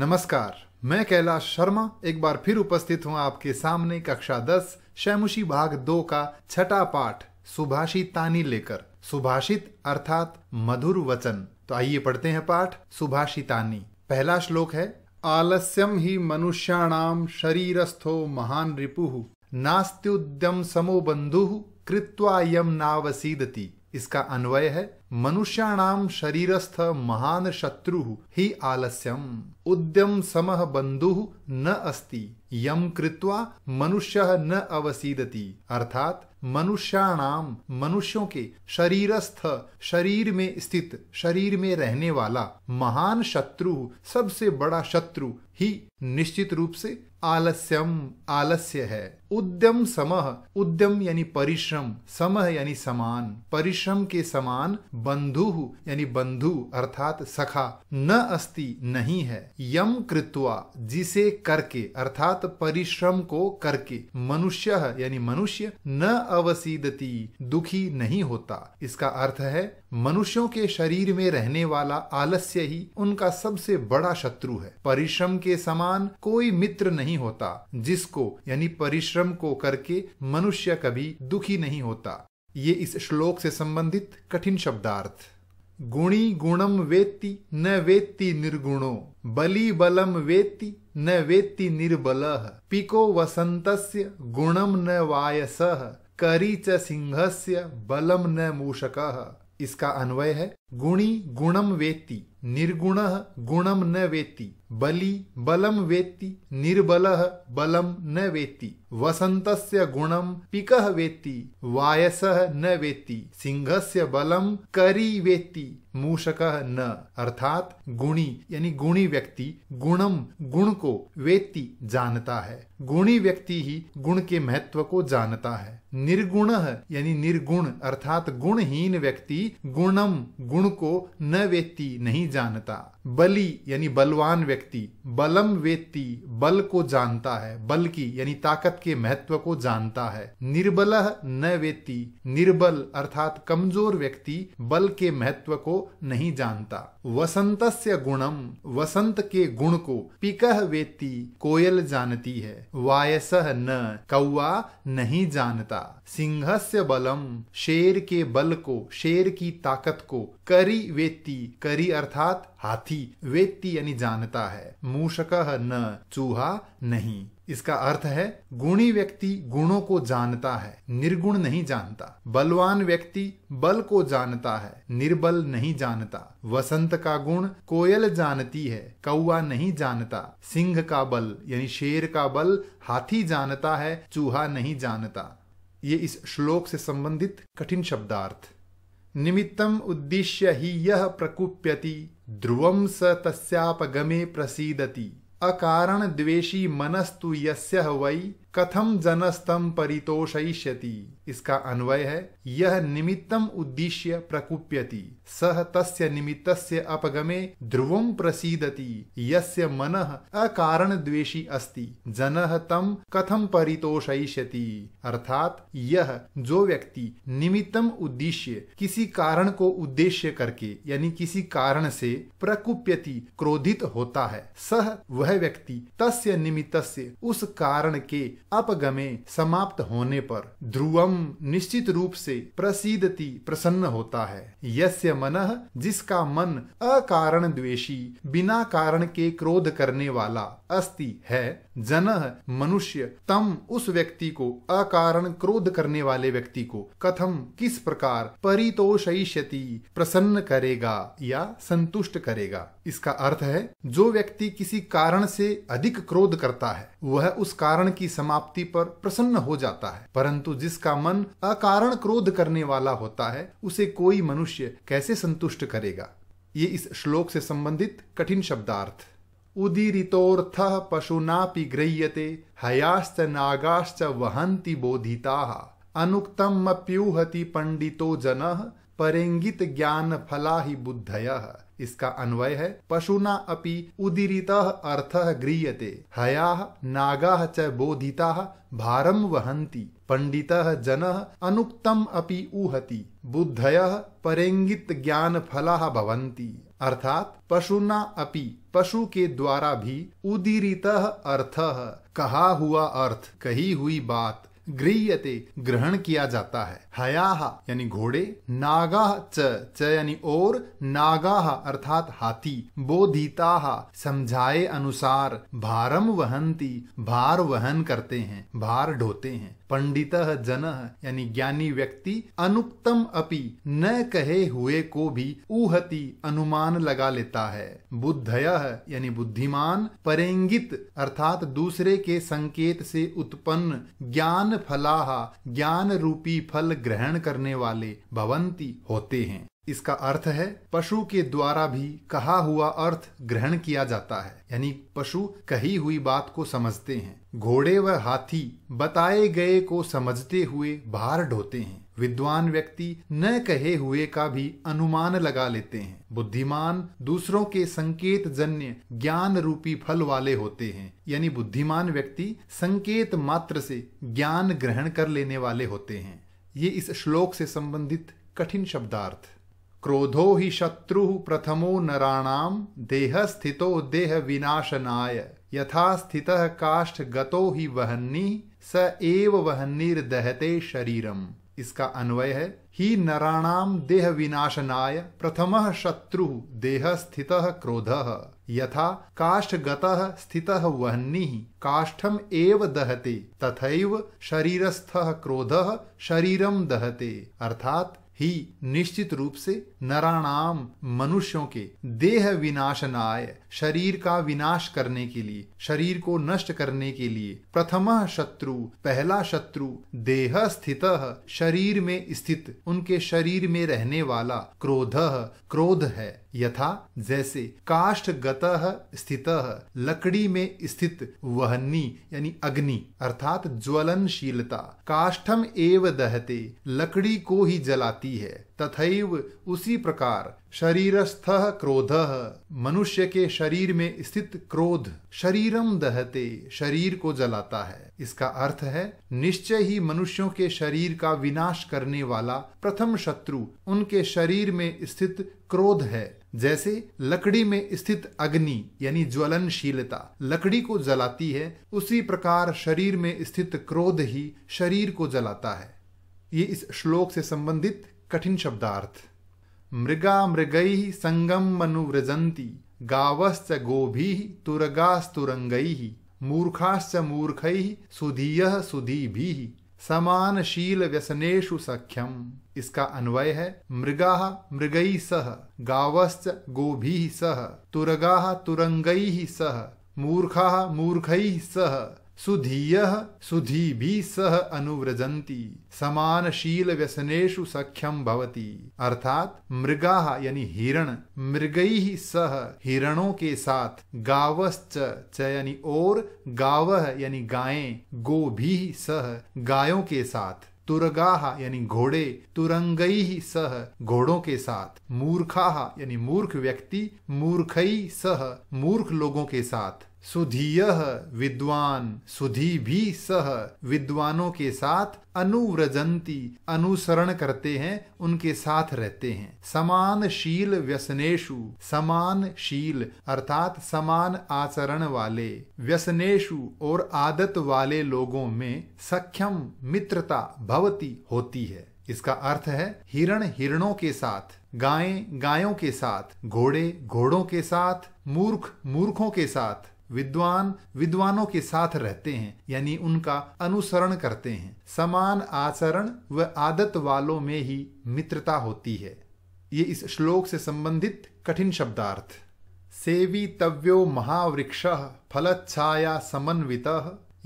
नमस्कार मैं कैलाश शर्मा एक बार फिर उपस्थित हूँ आपके सामने कक्षा दस शैमुशी भाग दो का छठा पाठ सुभाषितानी लेकर सुभाषित अर्थात मधुर वचन तो आइए पढ़ते हैं पाठ सुभाषितानी पहला श्लोक है आलस्यम ही मनुष्याणाम शरीरस्थो महान रिपु नास्त्युद्यम समो बंधु कृत्वा यम नावसीदती इसका अन्वय है मनुष्याणाम शरीरस्थ महान शत्रु ही आलस्यम उद्यम समह बंधु न अस्ति यम कृत्वा मनुष्य न अवसीदति अर्थात मनुष्याणाम मनुष्यों के शरीरस्थ शरीर में स्थित शरीर में रहने वाला महान शत्रु सबसे बड़ा शत्रु ही निश्चित रूप से आलस्यम आलस्य है उद्यम समह उद्यम यानी परिश्रम समह यानी समान परिश्रम के समान बंधु यानी बंधु अर्थात सखा न अस्ति नहीं है यम कृत्वा जिसे करके अर्थात परिश्रम को करके मनुष्य यानी मनुष्य न अवसीदती दुखी नहीं होता इसका अर्थ है मनुष्यों के शरीर में रहने वाला आलस्य ही उनका सबसे बड़ा शत्रु है परिश्रम के समान कोई मित्र नहीं होता जिसको यानी परिश्रम को करके मनुष्य कभी दुखी नहीं होता ये इस श्लोक से संबंधित कठिन शब्दार्थ गुणी गुणम वेत्ति न वेत्ति निर्गुणो बलि बलम वेत्ति न वेत्ति निर्बल पिको वसंतस्य गुणम न वायस करी च सिंह बलम न मूषक इसका अन्वय है गुणी गुणम वेति निर्गुण गुणम न वेति बली बलम वेत्ति निर्बल बलम न वेत्ति वसंत गुणम पिक वेत्ति वायस न वेत्ति से बलम करी वेत्ति मूषक न अर्थात गुणी यानी गुणी व्यक्ति गुणम गुण को वेत्ति जानता है गुणी व्यक्ति ही गुण के महत्व को जानता है निर्गुण यानी निर्गुण अर्थात गुणहीन व्यक्ति गुणम गुण को न वेत्ति नहीं जानता बलि यानी बलवान व्यक्ति बलम वेत्ति बल को जानता है बल की यानी ताकत के महत्व को जानता है निर्बल न वेत्ति निर्बल अर्थात कमजोर व्यक्ति बल के महत्व को नहीं जानता वसंत गुणम वसंत के गुण को पिकह वेत्ति कोयल जानती है वायस न कौआ नहीं जानता सिंहस्य बलम शेर के बल को शेर की ताकत को करी वेत्ति करी अर्थात हाथी वेत्ती यानी जानता है मूषक न चूहा नहीं इसका अर्थ है गुणी व्यक्ति गुणों को जानता है निर्गुण नहीं जानता बलवान व्यक्ति बल को जानता है निर्बल नहीं जानता वसंत का गुण कोयल जानती है कौआ नहीं जानता सिंह का बल यानी शेर का बल हाथी जानता है चूहा नहीं जानता ये इस श्लोक से संबंधित कठिन शब्दार्थ निमित्तम उद्देश्य ही यह प्रकुप्यति ध्रुवं स तस्यापगमे प्रसीदति अकारणद्वेषी मनस्तु यस्य वै कथम जनस्तम परितोषयिष्यति इसका अन्वय है यह निमित्तम उद्देश्य प्रकुप्यति सह तस्य निमित्तस्य अपगमे ध्रुवम प्रसीदति यस्य मनः अकारण द्वेषी अस्ति जनः तम कथम परितोषयिष्यति अर्थात यह जो व्यक्ति निमित्तम उद्देश्य किसी कारण को उद्देश्य करके यानी किसी कारण से प्रकुप्यति क्रोधित होता है सह वह व्यक्ति तस्य निमित्तस्य उस कारण के अपगमे समाप्त होने पर ध्रुवम निश्चित रूप से प्रसिद्धति प्रसन्न होता है यस्य मन जिसका मन अकारण द्वेषी बिना कारण के क्रोध करने वाला अस्ति है जन मनुष्य तम उस व्यक्ति को अकारण क्रोध करने वाले व्यक्ति को कथम किस प्रकार परितोषय प्रसन्न करेगा या संतुष्ट करेगा इसका अर्थ है जो व्यक्ति किसी कारण से अधिक क्रोध करता है वह उस कारण की समाप्ति पर प्रसन्न हो जाता है परंतु जिसका मन अकारण क्रोध करने वाला होता है उसे कोई मनुष्य कैसे संतुष्ट करेगा ये इस श्लोक से संबंधित कठिन शब्दार्थ उदीरिथ पशुना गृह्यते हयाश्च नागाश्च वहन्ति बोधिता अनुक्तमप्यूहति पंडितो जन परेंगित ज्ञान फला ही बुद्धय इसका अन्वय है पशुना अपि उदीरित अर्थ गृह्यते हया नागा च बोधिता भारम वहन्ति पंडित जन अनुक्तम अपि ऊहति बुद्धय परेंगित ज्ञान फला भवन्ति अर्थात पशुना अपि पशु के द्वारा भी उदीरित अर्थ कहा हुआ अर्थ कही हुई बात गृहते ग्रहण किया जाता है हयाह यानी घोड़े नागाह च च यानी और नागाह अर्थात हाथी बोधिता समझाए अनुसार भारम वहंती भार वहन करते हैं भार ढोते हैं पंडित जन यानी ज्ञानी व्यक्ति अनुक्तम अपि न कहे हुए को भी उहती अनुमान लगा लेता है बुद्धय यानी बुद्धिमान परेंगित अर्थात दूसरे के संकेत से उत्पन्न ज्ञान फलाहा ज्ञान रूपी फल ग्रहण करने वाले भवंती होते हैं इसका अर्थ है पशु के द्वारा भी कहा हुआ अर्थ ग्रहण किया जाता है यानी पशु कही हुई बात को समझते हैं घोड़े व हाथी बताए गए को समझते हुए भार ढोते हैं विद्वान व्यक्ति न कहे हुए का भी अनुमान लगा लेते हैं बुद्धिमान दूसरों के संकेत जन्य ज्ञान रूपी फल वाले होते हैं यानी बुद्धिमान व्यक्ति संकेत मात्र से ज्ञान ग्रहण कर लेने वाले होते हैं ये इस श्लोक से संबंधित कठिन शब्दार्थ क्रोधो ही शत्रु प्रथमो नराणाम देह स्थितो देह विनाशनाय यथा स्थित काष्ठ गतो ही वहन्नी स एव वहन्नीर्दहते शरीरम इसका अन्वय है ही नराणाम देह विनाशनाय प्रथम शत्रु देह स्थित क्रोध यथा काष्ठगत स्थित वह्नि काष्ठम एव दहते तथैव शरीरस्थ क्रोध शरीरम दहते अर्थात ही निश्चित रूप से नराणाम मनुष्यों के देह विनाशनाय शरीर का विनाश करने के लिए शरीर को नष्ट करने के लिए प्रथम शत्रु पहला शत्रु देह स्थित शरीर में स्थित उनके शरीर में रहने वाला क्रोध क्रोध है यथा जैसे काष्ठ गतः स्थित लकड़ी में स्थित वहनी यानी अग्नि अर्थात ज्वलनशीलता काष्ठम एव दहते लकड़ी को ही जलाती है तथैव उसी प्रकार शरीरस्थ क्रोध मनुष्य के शरीर में स्थित क्रोध शरीरम दहते शरीर को जलाता है इसका अर्थ है निश्चय ही मनुष्यों के शरीर का विनाश करने वाला प्रथम शत्रु उनके शरीर में स्थित क्रोध है जैसे लकड़ी में स्थित अग्नि यानी ज्वलनशीलता लकड़ी को जलाती है उसी प्रकार शरीर में स्थित क्रोध ही शरीर को जलाता है ये इस श्लोक से संबंधित कठिन शब्दार्थ मृगा मृगै संगम मनुव्रजंती गावश्च गोभी तुरगास्तुरंगै मूर्खाश्च मूर्खै सुधीय सुधीभि समानशील व्यसनेशु सख्यम इसका अन्वय है मृगा मृगई सह गावश्च गोभी सह तुरगा तुरंगई सह मूर्खा मूर्ख सह सुधीय सुधी भी सह अनुव्रजंती समानशील व्यसनेशु सख्यम भवती अर्थात मृगा यानी हिरण ही सह हिरणों के साथ गावश्च च यानी और गाव यानी गायें गो भी सह गायों के साथ तुरगा यानी घोड़े तुरंगई सह घोड़ों के साथ मूर्खा यानी मूर्ख व्यक्ति मूर्खई सह मूर्ख लोगों के साथ सुधीय विद्वान सुधी भी सह विद्वानों के साथ अनुव्रजंती अनुसरण करते हैं उनके साथ रहते हैं समान शील व्यसनेशु समान शील अर्थात समान आचरण वाले व्यसनेशु और आदत वाले लोगों में सख्यम मित्रता भवती होती है इसका अर्थ है हिरण हिरणों के साथ गायें गायों के साथ घोड़े घोड़ों के साथ मूर्ख मूर्खों के साथ विद्वान विद्वानों के साथ रहते हैं यानी उनका अनुसरण करते हैं समान आचरण व आदत वालों में ही मित्रता होती है ये इस श्लोक से संबंधित कठिन शब्दार्थ सेवी तव्यो महावृक्ष फलच्छाया समन्वित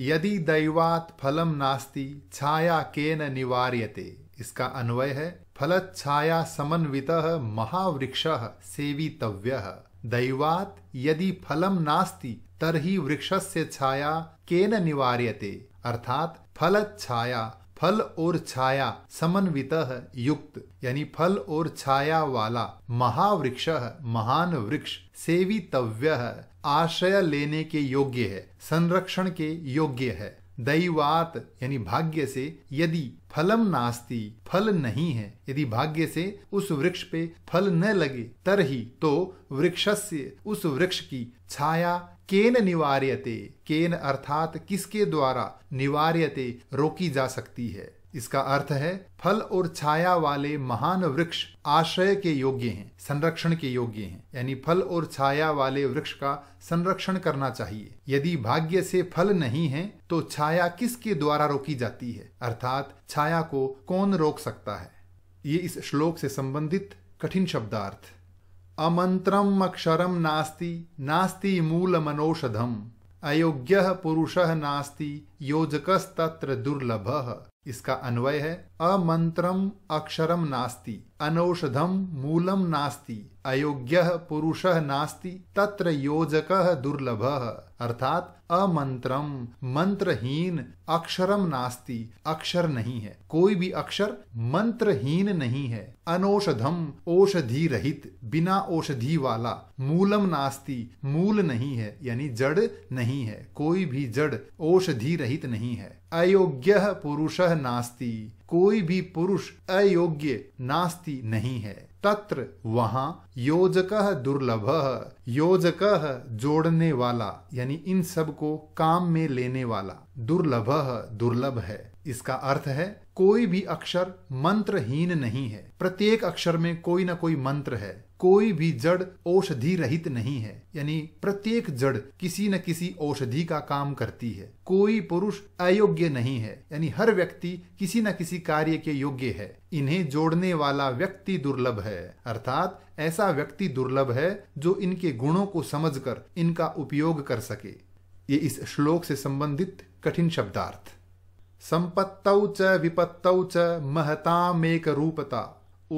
यदि दैवात फलम नास्ति छाया केन निवार्यते इसका अन्वय है फलच्छाया समन्वित महावृक्ष सेवितव्य दैवात यदि फलम नास्ति तरही से छाया केन निवार्यते अर्थात फल छाया फल और छाया समन्वित युक्त यानी फल और छाया वाला महावृक्ष महान वृक्ष सेवितव्य आश्रय लेने के योग्य है संरक्षण के योग्य है दैवात यानी भाग्य से यदि फलम नास्ती फल नहीं है यदि भाग्य से उस वृक्ष पे फल न लगे तरही तो वृक्षस्य उस वृक्ष की छाया केन निवार्यते केन अर्थात किसके द्वारा निवार्यते रोकी जा सकती है इसका अर्थ है फल और छाया वाले महान वृक्ष आश्रय के योग्य हैं संरक्षण के योग्य हैं यानी फल और छाया वाले वृक्ष का संरक्षण करना चाहिए यदि भाग्य से फल नहीं है तो छाया किसके द्वारा रोकी जाती है अर्थात छाया को कौन रोक सकता है ये इस श्लोक से संबंधित कठिन शब्दार्थ अमंत्रम अक्षरम नास्ति नास्ति मूल मनोषधम अयोग्य पुरुष नास्ति योजकस्तत्र दुर्लभ इसका अन्वय है अमंत्रम अक्षरम नास्ती अनौषधम मूलम नास्ति अयोग्य पुरुष नास्ति तत्र योजक दुर्लभ अर्थात अमंत्रम मंत्रहीन अक्षरम नास्ति अक्षर नहीं है कोई भी अक्षर मंत्रहीन नहीं है अनौषधम औषधि रहित बिना औषधि वाला मूलम नास्ति मूल नहीं है यानी जड़ नहीं है कोई भी जड़ औषधि रहित नहीं है अयोग्य पुरुष नास्ति कोई भी पुरुष अयोग्य नास्ति नहीं है तत्र वहाँ योजक दुर्लभ योजक जोड़ने वाला यानी इन सब को काम में लेने वाला दुर्लभ दुर्लभ है इसका अर्थ है कोई भी अक्षर मंत्रहीन नहीं है प्रत्येक अक्षर में कोई ना कोई मंत्र है कोई भी जड़ औषधि रहित नहीं है यानी प्रत्येक जड़ किसी न किसी औषधि का काम करती है कोई पुरुष अयोग्य नहीं है यानी हर व्यक्ति किसी न किसी कार्य के योग्य है इन्हें जोड़ने वाला व्यक्ति दुर्लभ है अर्थात ऐसा व्यक्ति दुर्लभ है जो इनके गुणों को समझकर इनका उपयोग कर सके ये इस श्लोक से संबंधित कठिन शब्दार्थ संपत्तौ च विपत्तौ च महतामेक रूपता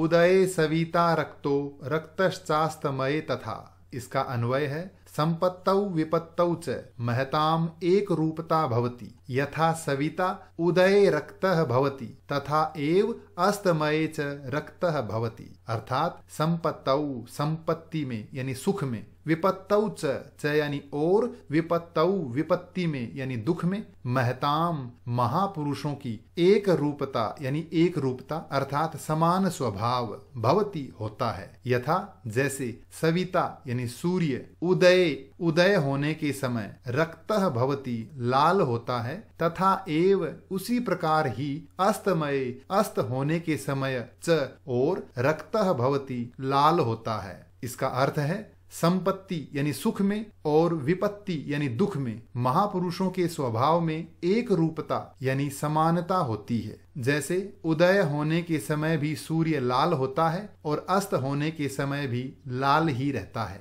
उदय सविता रक्तो रक्तश्चास्तमये तथा इसका अन्वय है संपत्तौ विपत्तौ च महताम एक रूपता भवति यथा सविता उदय रक्त भवति तथा एव अस्तमये च रक्त भवति अर्थात संपत्तौ संपत्ति में यानी सुख में विपत्तौ च च यानी और विपत्तौ विपत्ति में यानी दुख में महताम महापुरुषों की एक रूपता यानी एक रूपता अर्थात समान स्वभाव भवती होता है यथा जैसे सविता यानी सूर्य उदय उदय होने के समय रक्त भवती लाल होता है तथा एव उसी प्रकार ही अस्तमय अस्त होने के समय च और रक्त भवती लाल होता है इसका अर्थ है संपत्ति यानी सुख में और विपत्ति यानी दुख में महापुरुषों के स्वभाव में एक रूपता यानी समानता होती है जैसे उदय होने के समय भी सूर्य लाल होता है और अस्त होने के समय भी लाल ही रहता है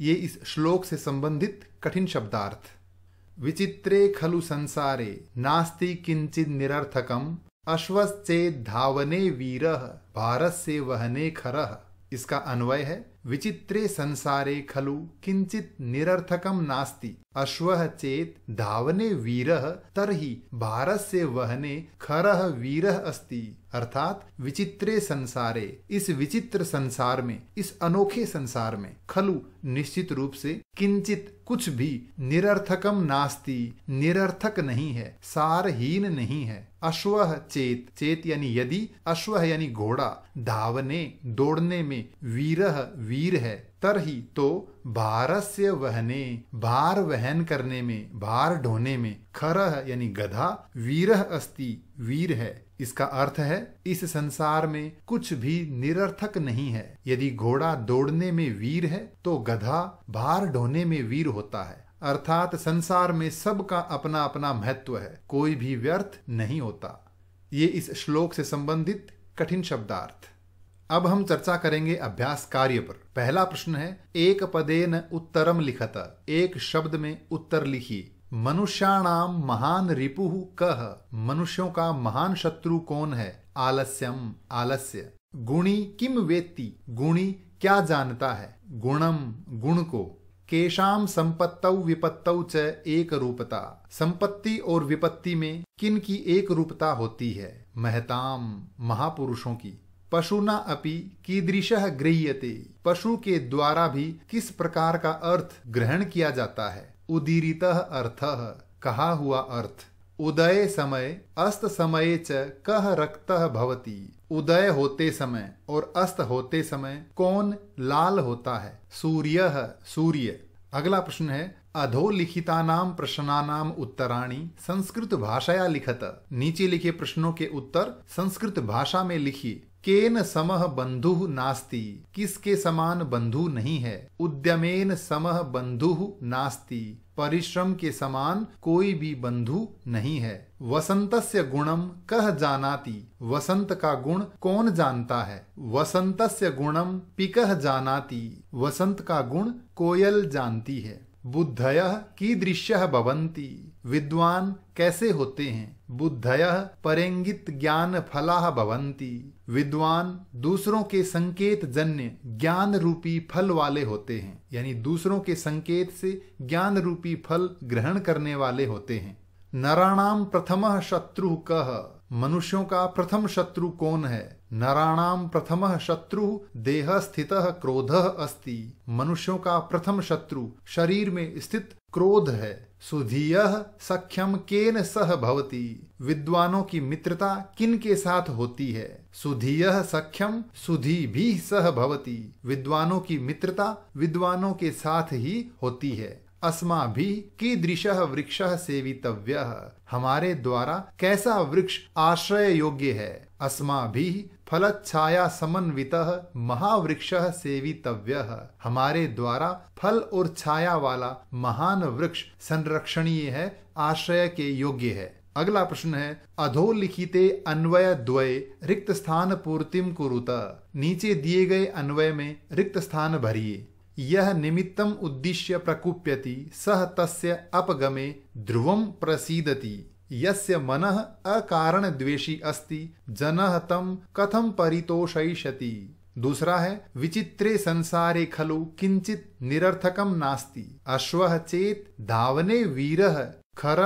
ये इस श्लोक से संबंधित कठिन शब्दार्थ विचित्रे खलु संसारे नास्ति किंचित निरर्थकम अश्वश्चेद धावने वीर भारत से वहने खरह इसका अन्वय है विचित्रे संसारे खलु किंचित निरर्थकम नास्ति अश्व चेत धावने वीर तरही भारत से वहने खरह वीर अस्ति अर्थात विचित्रे संसारे इस विचित्र संसार में इस अनोखे संसार में खलु निश्चित रूप से किंचित कुछ भी निरर्थकम नास्ति निरर्थक नहीं है सारहीन नहीं है अश्व चेत चेत यानी यदि अश्व यानी घोड़ा धावने दौड़ने में वीरह वीर है ही तो भारस्य वहने भार वहन करने में भार ढोने में खरह यानी गधा वीरह अस्ति वीर है इसका अर्थ है इस संसार में कुछ भी निरर्थक नहीं है यदि घोड़ा दौड़ने में वीर है तो गधा भार ढोने में वीर होता है अर्थात संसार में सबका अपना अपना महत्व है कोई भी व्यर्थ नहीं होता ये इस श्लोक से संबंधित कठिन शब्दार्थ अब हम चर्चा करेंगे अभ्यास कार्य पर पहला प्रश्न है एक न उत्तरम लिखत एक शब्द में उत्तर लिखिए मनुष्याणाम महान रिपु कह मनुष्यों का महान शत्रु कौन है आलस्यम आलस्य गुणी किम वेत्ती गुणी क्या जानता है गुणम गुण को केशाम संपत्तौ विपत्तौ च एक रूपता संपत्ति और विपत्ति में किन की एक रूपता होती है महताम महापुरुषों की पशुना अपि कीदृश गृह्यते पशु के द्वारा भी किस प्रकार का अर्थ ग्रहण किया जाता है उदीरित अर्थ कहा हुआ अर्थ उदय समय अस्त समय च कह रक्त भवती उदय होते समय और अस्त होते समय कौन लाल होता है सूर्य सूर्य अगला प्रश्न है अधोलिखितानाम प्रश्नानाम उत्तराणी संस्कृत भाषाया लिखत नीचे लिखे प्रश्नों के उत्तर संस्कृत भाषा में लिखिए केन समह बंधु नास्ति किसके समान बंधु नहीं है उद्यमेन समह बंधु नास्ति परिश्रम के समान कोई भी बंधु नहीं है वसंतस्य गुणम कह जानाति वसंत का गुण कौन जानता है वसंतस्य गुणम पिकह जानाति वसंत का गुण कोयल जानती है बुद्धय दृश्य बवंती विद्वान कैसे होते हैं बुद्धय परेंगित ज्ञान फलाह भवंती विद्वान दूसरों के संकेत जन्य ज्ञान रूपी फल वाले होते हैं यानी दूसरों के संकेत से ज्ञान रूपी फल ग्रहण करने वाले होते हैं नराणाम प्रथम शत्रु कह मनुष्यों का प्रथम शत्रु कौन है नराणाम प्रथम शत्रु देह स्थित क्रोध अस्ति मनुष्यों का प्रथम शत्रु शरीर में स्थित क्रोध है सुधीय सख्यम केन सह भवती विद्वानों की मित्रता किन के साथ होती है सुधीय सख्यम सुधी भी सह भवती विद्वानों की मित्रता विद्वानों के साथ ही होती है अस्मा भी की दृश वृक्ष सेवितव्य हमारे द्वारा कैसा वृक्ष आश्रय योग्य है अस्मा भी फलच्छाया समन्वित महावृक्ष सेवितव्य हमारे द्वारा फल और छाया वाला महान वृक्ष संरक्षणीय है आश्रय के योग्य है अगला प्रश्न है अधोलिखिते अन्वय द्वय रिक्त स्थान पूर्तिम कुरुत नीचे दिए गए अन्वय में रिक्त स्थान भरिए यह निमित्तम उद्दिश्य प्रकुप्यति सह तस्य अपगमे ध्रुवम प्रसीदति यस्य मनः द्वेषी अस्ति जनः तम कथम परितोषयिष्यति दूसरा है विचित्रे संसारे खलु किंचित निरर्थकम नास्ति अश्व चेत धावने वीर खर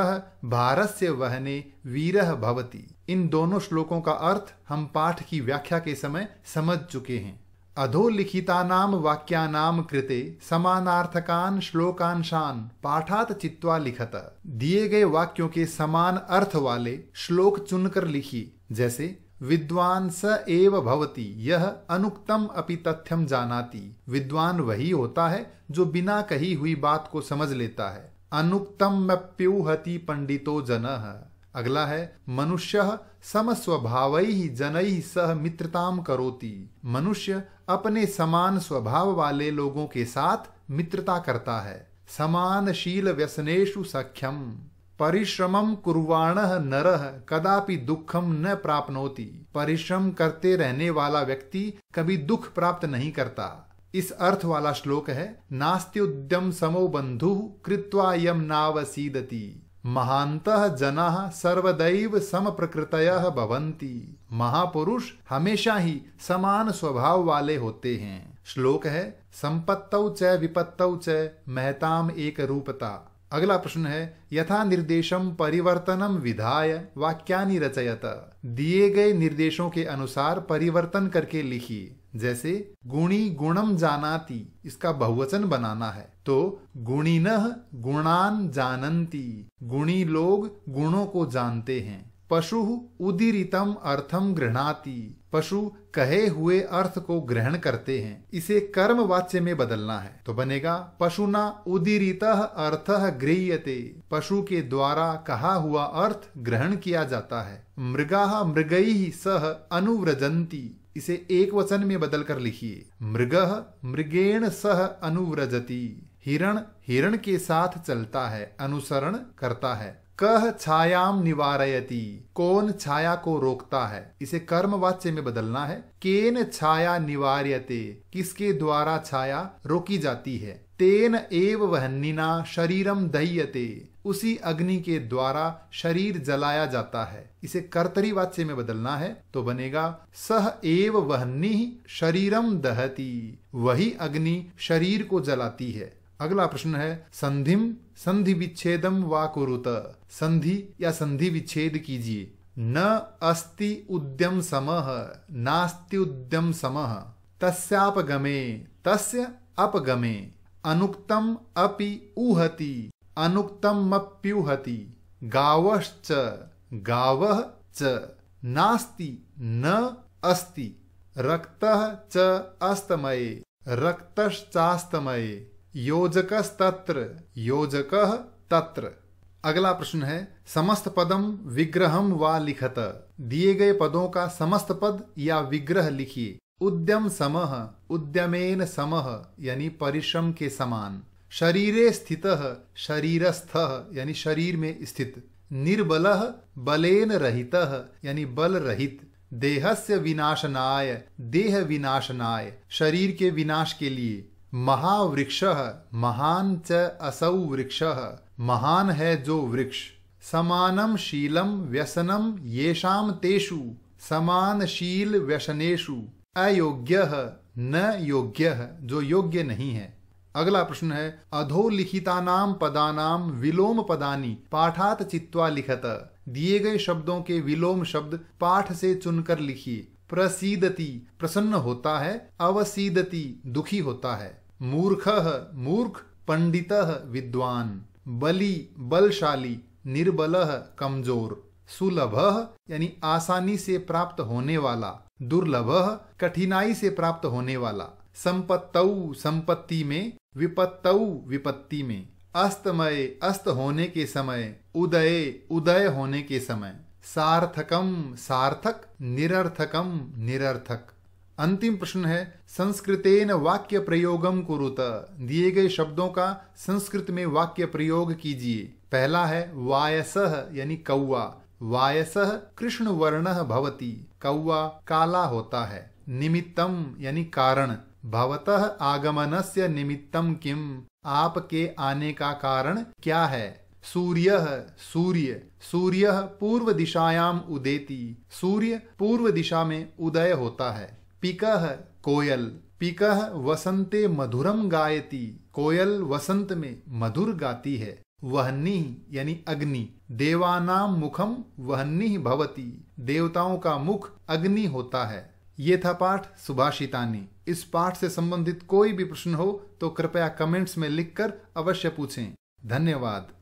भारस्य वहने वीर भवति इन दोनों श्लोकों का अर्थ हम पाठ की व्याख्या के समय समझ चुके हैं अधोलिखितानां वाक्यानां कृते समानार्थकान श्लोकांशान पाठात चित्वा लिखत दिए गए वाक्यों के समान अर्थ वाले श्लोक चुनकर लिखी जैसे विद्वान स एव भवति यह अनुक्तम अपि तथ्यम जानाति विद्वान वही होता है जो बिना कही हुई बात को समझ लेता है अनुक्तम प्यूहति पंडितो जन अगला है मनुष्य स्वभाव ही जनई सह मित्रताम करोति मनुष्य अपने समान स्वभाव वाले लोगों के साथ मित्रता करता है समानशील व्यसनेशु सख्यम परिश्रम कुर्वाण नर कदापि दुखम न प्राप्नोति परिश्रम करते रहने वाला व्यक्ति कभी दुख प्राप्त नहीं करता इस अर्थ वाला श्लोक है नास्त्युद्यम समो बंधु कृत्वा यम नावसीदती महानत जनाः सर्वदैव प्रकृत भवन्ति महापुरुष हमेशा ही समान स्वभाव वाले होते हैं श्लोक है संपत्तौ च विपत्तौ च महताम एक रूपता अगला प्रश्न है यथा निर्देशम परिवर्तनम विधाय वाक्यानि रचयत दिए गए निर्देशों के अनुसार परिवर्तन करके लिखिए जैसे गुणी गुणम जाना इसका बहुवचन बनाना है तो गुणीन गुणान जानती गुणी लोग गुणों को जानते हैं पशु उदीरितम अर्थम गृहणाती पशु कहे हुए अर्थ को ग्रहण करते हैं इसे कर्म वाच्य में बदलना है तो बनेगा पशुना उदीरित अर्थ गृहते पशु के द्वारा कहा हुआ अर्थ ग्रहण किया जाता है मृगा मृगई सह अनुव्रजंती इसे एक वचन में बदल कर लिखिए मृग मृगेण सह अनुव्रजति हिरण हिरण के साथ चलता है अनुसरण करता है कह छायाम निवारयति कौन छाया को रोकता है इसे कर्म वाच्य में बदलना है केन छाया निवार्यते किसके द्वारा छाया रोकी जाती है तेन एव वहनिना शरीरम दह्यते उसी अग्नि के द्वारा शरीर जलाया जाता है इसे कर्तरी वाच्य में बदलना है तो बनेगा सह एव वहनी शरीरम दहती वही अग्नि शरीर को जलाती है अगला प्रश्न है संधिम संधि विच्छेदम वा कुरुत संधि या संधि विच्छेद कीजिए न अस्ति उद्यम समह नास्ति उद्यम समह तस्यापगमे तस्य अपगमे अनुक्तम अपि उहति अनुक्तमप्युहति गावश्च गावः च नास्ति न अस्ति रक्तः च अस्तमये रक्तश्चास्तमये योजकस्तत्र योजकः तत्र अगला प्रश्न है समस्त पदम विग्रहम व लिखत दिए गए पदों का समस्त पद या विग्रह लिखिए उद्यम समह उद्यमेन समह यानी परिश्रम के समान शरीरे स्थित शरीरस्थ यानी शरीर में स्थित निर्बल बलेन रहित यानी बल रहित देहस्य विनाशनाय देह विनाशनाय शरीर के विनाश के लिए महावृक्ष महान च असौ वृक्ष महान है जो वृक्ष समानम शीलम व्यसनम येषाम तेषु समान शील व्यसनेशु अयोग्य न योग्य जो योग्य नहीं है अगला प्रश्न है पदा पदानाम विलोम पदानी पाठात चित्वा लिखत दिए गए शब्दों के विलोम शब्द पाठ से चुनकर लिखिए प्रसीदति प्रसन्न होता है अवसीदति दुखी होता है मूर्ख मूर्ख पंडित विद्वान बली बलशाली निर्बल कमजोर सुलभ यानी आसानी से प्राप्त होने वाला दुर्लभ कठिनाई से प्राप्त होने वाला संपत्त संपत्ति में विपत्तौ विपत्ति में अस्तमय अस्त होने के समय उदय उदय होने के समय सार्थकम सार्थक निरर्थकम निरर्थक अंतिम प्रश्न है संस्कृतेन वाक्य प्रयोगम कुरुत दिए गए शब्दों का संस्कृत में वाक्य प्रयोग कीजिए पहला है वायस यानी कौआ वायस कृष्ण वर्ण भवती कौआ काला होता है निमित्तम यानी कारण भवतः आगमन से निमित्तम किम आपके आने का कारण क्या है सूर्य सूर्य सूर्य पूर्व दिशायाम उदेती सूर्य पूर्व दिशा में उदय होता है पिक कोयल पिक वसंते मधुरम गायती कोयल वसंत में मधुर गाती है वहनी यानी अग्नि देवानाम मुखम वहनी भवती देवताओं का मुख अग्नि होता है ये था पाठ सुभाषितानी इस पाठ से संबंधित कोई भी प्रश्न हो तो कृपया कमेंट्स में लिखकर अवश्य पूछें धन्यवाद